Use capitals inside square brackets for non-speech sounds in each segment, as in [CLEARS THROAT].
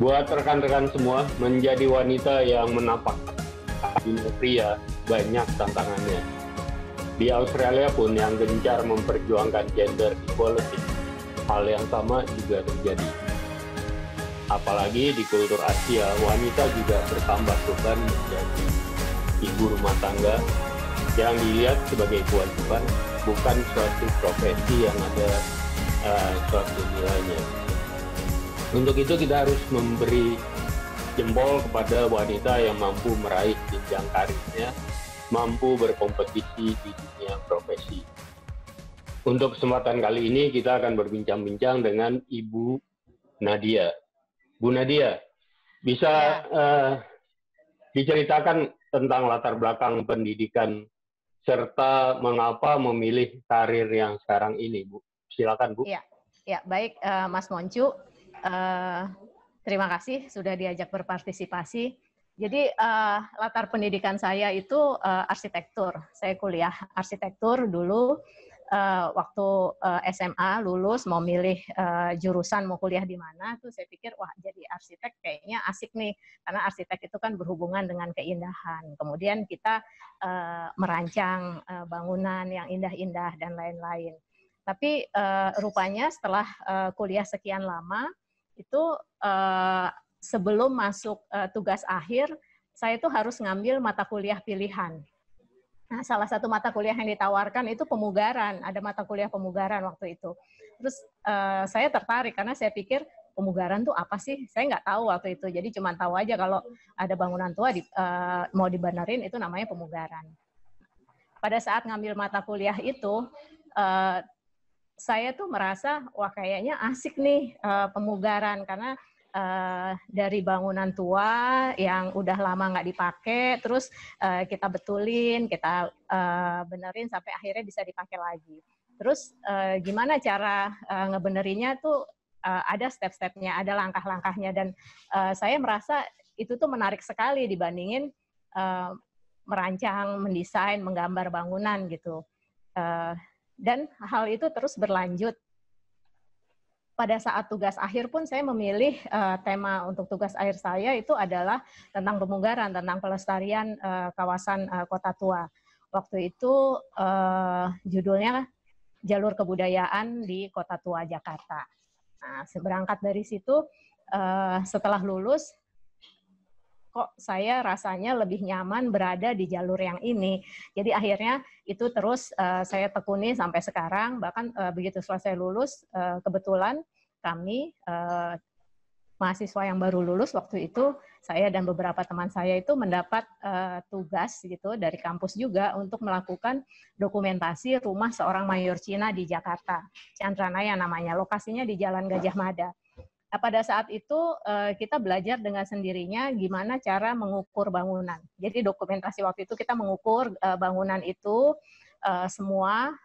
buat rekan-rekan semua menjadi wanita yang menapak dunia pria banyak tantangannya. Di Australia pun yang gencar memperjuangkan gender equality, hal yang sama juga terjadi. Apalagi di kultur Asia, wanita juga bertambah beban menjadi ibu rumah tangga yang dilihat sebagai kewajiban, bukan suatu profesi yang ada uh, suatu nilainya. Untuk itu kita harus memberi jempol kepada wanita yang mampu meraih jenjang karirnya, mampu berkompetisi di dunia profesi. Untuk kesempatan kali ini kita akan berbincang-bincang dengan Ibu Nadia. Bu Nadia, bisa ya. uh, diceritakan tentang latar belakang pendidikan serta mengapa memilih karir yang sekarang ini, Bu? Silakan, Bu. Ya, ya baik, uh, Mas Moncu. Eh, terima kasih sudah diajak berpartisipasi. Jadi uh, latar pendidikan saya itu uh, arsitektur. Saya kuliah arsitektur dulu uh, waktu uh, SMA lulus mau milih uh, jurusan mau kuliah di mana tuh saya pikir wah jadi arsitek kayaknya asik nih karena arsitek itu kan berhubungan dengan keindahan. Kemudian kita uh, merancang uh, bangunan yang indah-indah dan lain-lain. Tapi uh, rupanya setelah uh, kuliah sekian lama itu uh, sebelum masuk uh, tugas akhir saya itu harus ngambil mata kuliah pilihan. Nah, salah satu mata kuliah yang ditawarkan itu pemugaran, ada mata kuliah pemugaran waktu itu. Terus uh, saya tertarik karena saya pikir pemugaran tuh apa sih? Saya nggak tahu waktu itu. Jadi cuma tahu aja kalau ada bangunan tua di, uh, mau dibenerin itu namanya pemugaran. Pada saat ngambil mata kuliah itu uh, saya tuh merasa wah kayaknya asik nih uh, pemugaran karena uh, dari bangunan tua yang udah lama nggak dipakai, terus uh, kita betulin, kita uh, benerin sampai akhirnya bisa dipakai lagi. Terus uh, gimana cara uh, ngebenerinnya tuh uh, ada step-stepnya, ada langkah-langkahnya dan uh, saya merasa itu tuh menarik sekali dibandingin uh, merancang, mendesain, menggambar bangunan gitu. Uh, dan hal itu terus berlanjut. Pada saat tugas akhir pun saya memilih uh, tema untuk tugas akhir saya itu adalah tentang pemugaran tentang pelestarian uh, kawasan uh, kota tua. Waktu itu uh, judulnya Jalur Kebudayaan di Kota Tua Jakarta. Nah, seberangkat dari situ, uh, setelah lulus kok saya rasanya lebih nyaman berada di jalur yang ini. Jadi akhirnya itu terus uh, saya tekuni sampai sekarang. Bahkan uh, begitu selesai lulus, uh, kebetulan kami uh, mahasiswa yang baru lulus waktu itu saya dan beberapa teman saya itu mendapat uh, tugas gitu dari kampus juga untuk melakukan dokumentasi rumah seorang mayor Cina di Jakarta Chandranaya namanya lokasinya di Jalan Gajah Mada pada saat itu eh, kita belajar dengan sendirinya gimana cara mengukur bangunan. Jadi dokumentasi waktu itu kita mengukur eh, bangunan itu eh, semua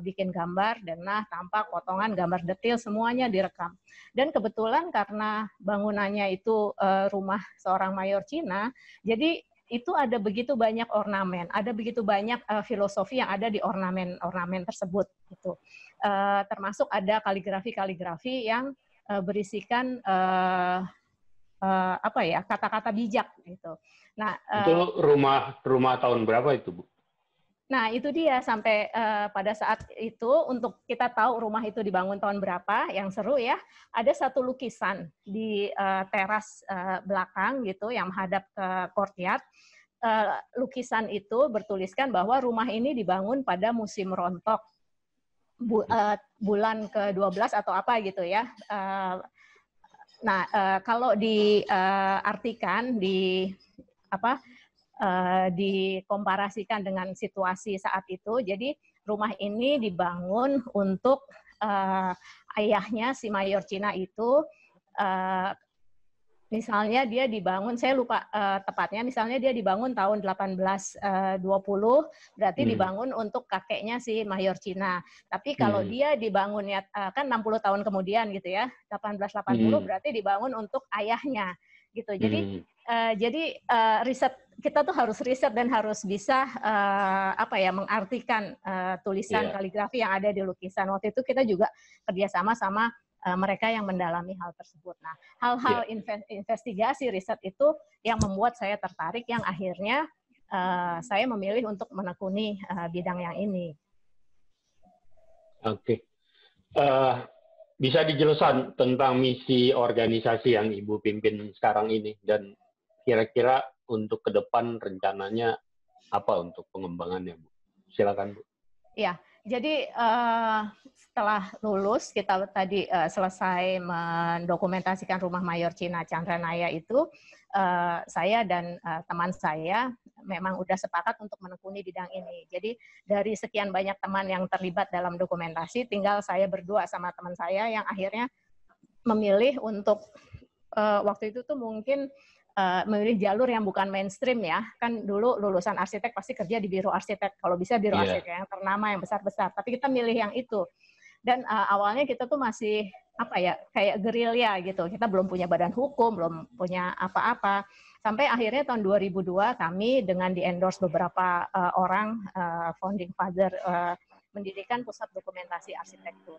bikin gambar, denah, tampak, potongan, gambar detail semuanya direkam. Dan kebetulan karena bangunannya itu rumah seorang mayor Cina, jadi itu ada begitu banyak ornamen, ada begitu banyak uh, filosofi yang ada di ornamen-ornamen tersebut gitu. Uh, termasuk ada kaligrafi-kaligrafi yang uh, berisikan uh, uh, apa ya kata-kata bijak gitu. Nah, uh, itu rumah rumah tahun berapa itu, Bu? Nah, itu dia sampai uh, pada saat itu untuk kita tahu rumah itu dibangun tahun berapa, yang seru ya. Ada satu lukisan di uh, teras uh, belakang gitu yang menghadap ke courtyard. Uh, lukisan itu bertuliskan bahwa rumah ini dibangun pada musim rontok bu, uh, bulan ke-12 atau apa gitu ya. Uh, nah, uh, kalau diartikan uh, di apa uh, dikomparasikan dengan situasi saat itu, jadi rumah ini dibangun untuk uh, ayahnya si mayor Cina itu uh, misalnya dia dibangun, saya lupa uh, tepatnya, misalnya dia dibangun tahun 1820, eh, berarti hmm. dibangun untuk kakeknya si Mayor Cina. Tapi kalau hmm. dia dibangunnya uh, kan 60 tahun kemudian gitu ya, 1880 hmm. berarti dibangun untuk ayahnya gitu. Jadi hmm. uh, jadi uh, riset kita tuh harus riset dan harus bisa uh, apa ya mengartikan uh, tulisan yeah. kaligrafi yang ada di lukisan. Waktu itu kita juga kerjasama sama Eh, mereka yang mendalami hal tersebut. Nah, hal-hal yeah. Iya. investigasi riset itu yang membuat saya tertarik, yang akhirnya uh, saya memilih untuk menekuni uh, bidang yang ini. Oke, okay. uh, bisa dijelaskan tentang misi organisasi yang Ibu pimpin sekarang ini dan kira-kira untuk ke depan rencananya apa untuk pengembangannya, Bu? Silakan, Bu. Ya, jadi uh, setelah lulus kita tadi uh, selesai mendokumentasikan rumah mayor Cina Chandranaya itu uh, saya dan uh, teman saya memang sudah sepakat untuk menekuni bidang ini. Jadi dari sekian banyak teman yang terlibat dalam dokumentasi tinggal saya berdua sama teman saya yang akhirnya memilih untuk uh, waktu itu tuh mungkin uh, memilih jalur yang bukan mainstream ya. Kan dulu lulusan arsitek pasti kerja di biro arsitek. Kalau bisa biro yeah. arsitek yang ternama yang besar-besar. Tapi kita milih yang itu. Dan uh, awalnya kita tuh masih apa ya kayak gerilya gitu. Kita belum punya badan hukum, belum punya apa-apa. Sampai akhirnya tahun 2002 kami dengan di endorse beberapa uh, orang uh, founding father uh, mendirikan pusat dokumentasi arsitektur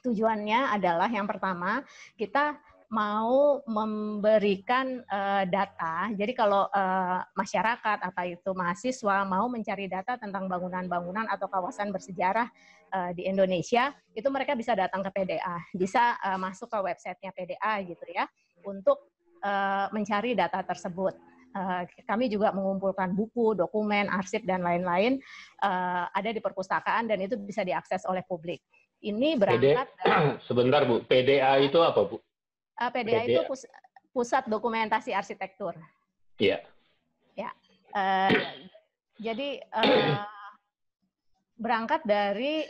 tujuannya adalah yang pertama kita mau memberikan uh, data. Jadi kalau uh, masyarakat atau itu mahasiswa mau mencari data tentang bangunan-bangunan atau kawasan bersejarah uh, di Indonesia, itu mereka bisa datang ke PDA, bisa uh, masuk ke websitenya PDA gitu ya, untuk uh, mencari data tersebut. Uh, kami juga mengumpulkan buku, dokumen, arsip dan lain-lain uh, ada di perpustakaan dan itu bisa diakses oleh publik. Ini berangkat. PD, [CLEARS THROAT] sebentar Bu, PDA itu apa Bu? Uh, eh, PDA, PDA itu pus pusat dokumentasi arsitektur. Iya. Ya. Uh, jadi uh, berangkat dari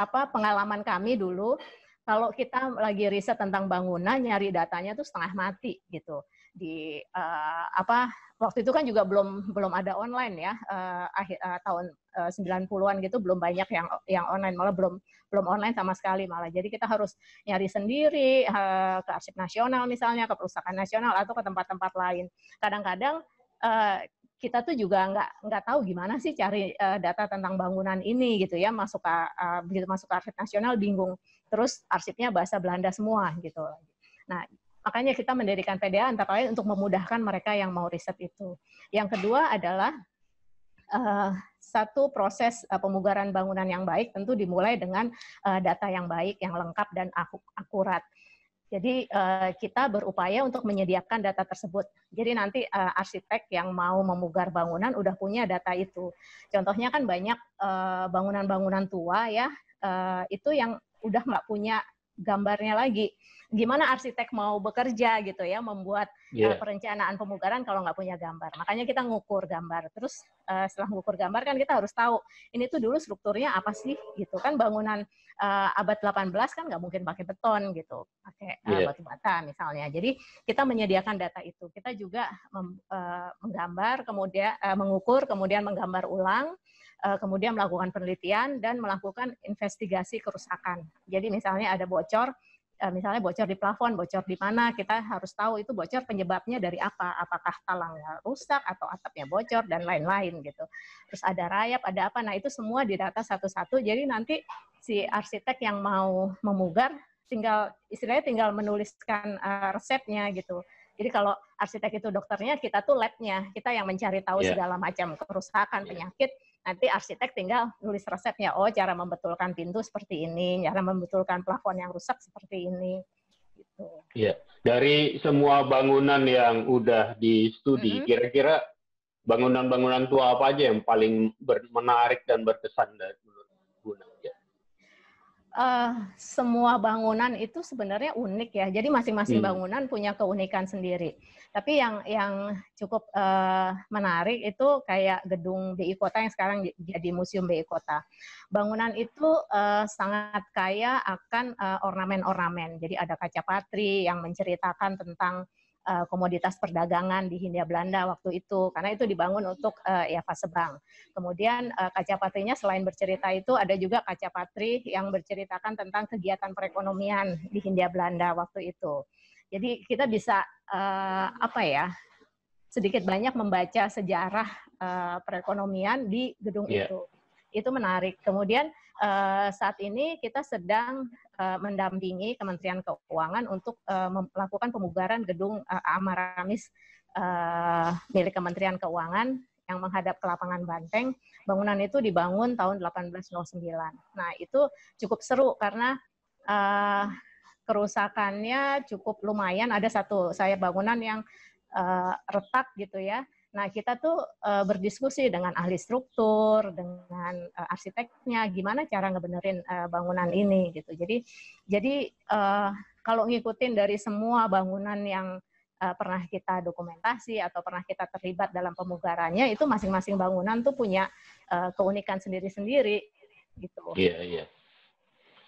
apa pengalaman kami dulu, kalau kita lagi riset tentang bangunan, nyari datanya tuh setengah mati gitu di uh, apa waktu itu kan juga belum belum ada online ya uh, akhir uh, tahun uh, 90-an gitu belum banyak yang yang online malah belum belum online sama sekali malah jadi kita harus nyari sendiri uh, ke arsip nasional misalnya ke perusahaan nasional atau ke tempat-tempat lain kadang-kadang kita tuh juga nggak nggak tahu gimana sih cari uh, data tentang bangunan ini gitu ya masuk ke uh, begitu masuk ke arsip nasional bingung terus arsipnya bahasa Belanda semua gitu nah Makanya kita mendirikan PDA antara lain untuk memudahkan mereka yang mau riset itu. Yang kedua adalah uh, satu proses uh, pemugaran bangunan yang baik tentu dimulai dengan uh, data yang baik, yang lengkap dan aku akurat. Jadi uh, kita berupaya untuk menyediakan data tersebut. Jadi nanti uh, arsitek yang mau memugar bangunan udah punya data itu. Contohnya kan banyak bangunan-bangunan uh, tua ya, uh, itu yang udah nggak punya gambarnya lagi gimana arsitek mau bekerja gitu ya membuat yeah. Iya. perencanaan pemugaran kalau nggak punya gambar makanya kita ngukur gambar terus uh, setelah ngukur gambar kan kita harus tahu ini tuh dulu strukturnya apa sih gitu kan bangunan uh, abad 18 kan nggak mungkin pakai beton gitu pakai uh, eh, yeah. batu bata misalnya jadi kita menyediakan data itu kita juga mem, uh, menggambar kemudian uh, mengukur kemudian menggambar ulang Eh, kemudian melakukan penelitian dan melakukan investigasi kerusakan. Jadi misalnya ada bocor, eh, misalnya bocor di plafon, bocor di mana, kita harus tahu itu bocor penyebabnya dari apa, apakah talangnya rusak atau atapnya bocor dan lain-lain gitu. Terus ada rayap, ada apa, nah itu semua didata satu-satu. Jadi nanti si arsitek yang mau memugar tinggal istilahnya tinggal menuliskan uh, resepnya gitu. Jadi kalau arsitek itu dokternya, kita tuh labnya, kita yang mencari tahu yeah. segala macam kerusakan, yeah. penyakit Nanti arsitek tinggal nulis resepnya, oh cara membetulkan pintu seperti ini, cara membetulkan plafon yang rusak seperti ini. Gitu. Iya, dari semua bangunan yang udah di studi, mm-hmm. kira-kira bangunan-bangunan tua apa aja yang paling menarik dan berkesan uh, semua bangunan itu sebenarnya unik ya. Jadi masing-masing hmm. bangunan punya keunikan sendiri. Tapi yang yang cukup uh, menarik itu kayak gedung BI Kota yang sekarang jadi Museum BI Kota. Bangunan itu uh, sangat kaya akan ornamen-ornamen. Uh, ornamen -ornamen. jadi ada kaca patri yang menceritakan tentang uh, komoditas perdagangan di Hindia Belanda waktu itu karena itu dibangun untuk uh, ya fase bank. Kemudian uh, kaca patrinya selain bercerita itu ada juga kaca patri yang berceritakan tentang kegiatan perekonomian di Hindia Belanda waktu itu. Jadi kita bisa uh, apa ya sedikit banyak membaca sejarah uh, perekonomian di gedung yeah. itu. Itu menarik. Kemudian uh, saat ini kita sedang Eh, mendampingi Kementerian Keuangan untuk uh, melakukan pemugaran gedung uh, Amaramis uh, milik Kementerian Keuangan yang menghadap ke lapangan Banteng. Bangunan itu dibangun tahun 1809. Nah, itu cukup seru karena uh, kerusakannya cukup lumayan. Ada satu saya bangunan yang uh, retak gitu ya Nah, kita tuh uh, berdiskusi dengan ahli struktur, dengan uh, arsiteknya, gimana cara ngebenerin uh, bangunan ini gitu. Jadi, jadi uh, kalau ngikutin dari semua bangunan yang uh, pernah kita dokumentasi atau pernah kita terlibat dalam pemugarannya, itu masing-masing bangunan tuh punya uh, keunikan sendiri-sendiri gitu. Iya, yeah, iya. Yeah.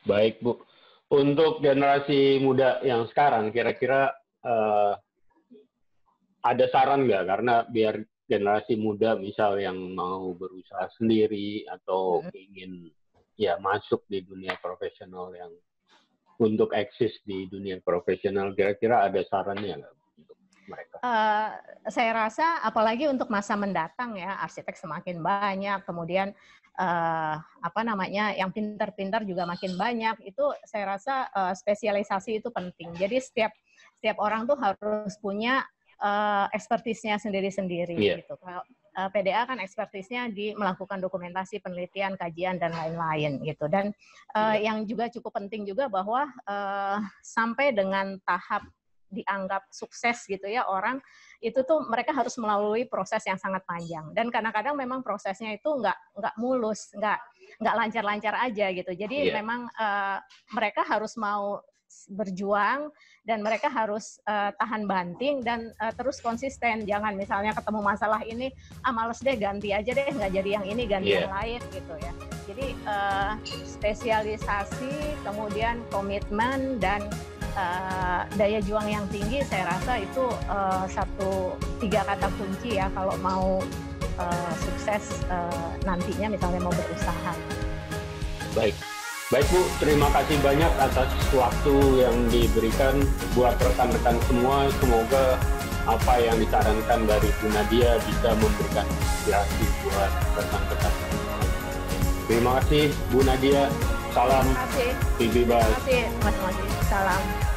Baik, Bu. Untuk generasi muda yang sekarang, kira-kira uh, ada saran nggak karena biar generasi muda misal yang mau berusaha sendiri atau hmm. ingin ya masuk di dunia profesional yang untuk eksis di dunia profesional kira-kira ada sarannya nggak untuk mereka? Uh, saya rasa apalagi untuk masa mendatang ya arsitek semakin banyak kemudian uh, apa namanya yang pintar-pintar juga makin banyak itu saya rasa uh, spesialisasi itu penting jadi setiap setiap orang tuh harus punya uh, ekspertisnya sendiri-sendiri yeah. gitu. Kalau uh, eh, PDA kan ekspertisnya di melakukan dokumentasi, penelitian, kajian dan lain-lain gitu. Dan uh, eh, yeah. yang juga cukup penting juga bahwa uh, sampai dengan tahap dianggap sukses gitu ya orang itu tuh mereka harus melalui proses yang sangat panjang dan kadang-kadang memang prosesnya itu nggak nggak mulus nggak nggak lancar-lancar aja gitu jadi yeah. memang uh, mereka harus mau berjuang dan mereka harus uh, tahan banting dan uh, terus konsisten. Jangan misalnya ketemu masalah ini, ah males deh ganti aja deh, nggak jadi yang ini ganti yeah. yang iya. lain gitu ya. Jadi uh, spesialisasi, kemudian komitmen dan uh, daya juang yang tinggi, saya rasa itu uh, satu tiga kata kunci ya kalau mau uh, sukses uh, nantinya misalnya mau berusaha. Baik. Baik Bu, terima kasih banyak atas waktu yang diberikan buat rekan-rekan semua. Semoga apa yang disarankan dari Bu Nadia bisa memberikan inspirasi buat rekan-rekan Terima kasih Bu Nadia. Salam. Terima kasih. Terima kasih. Terima kasih. Salam.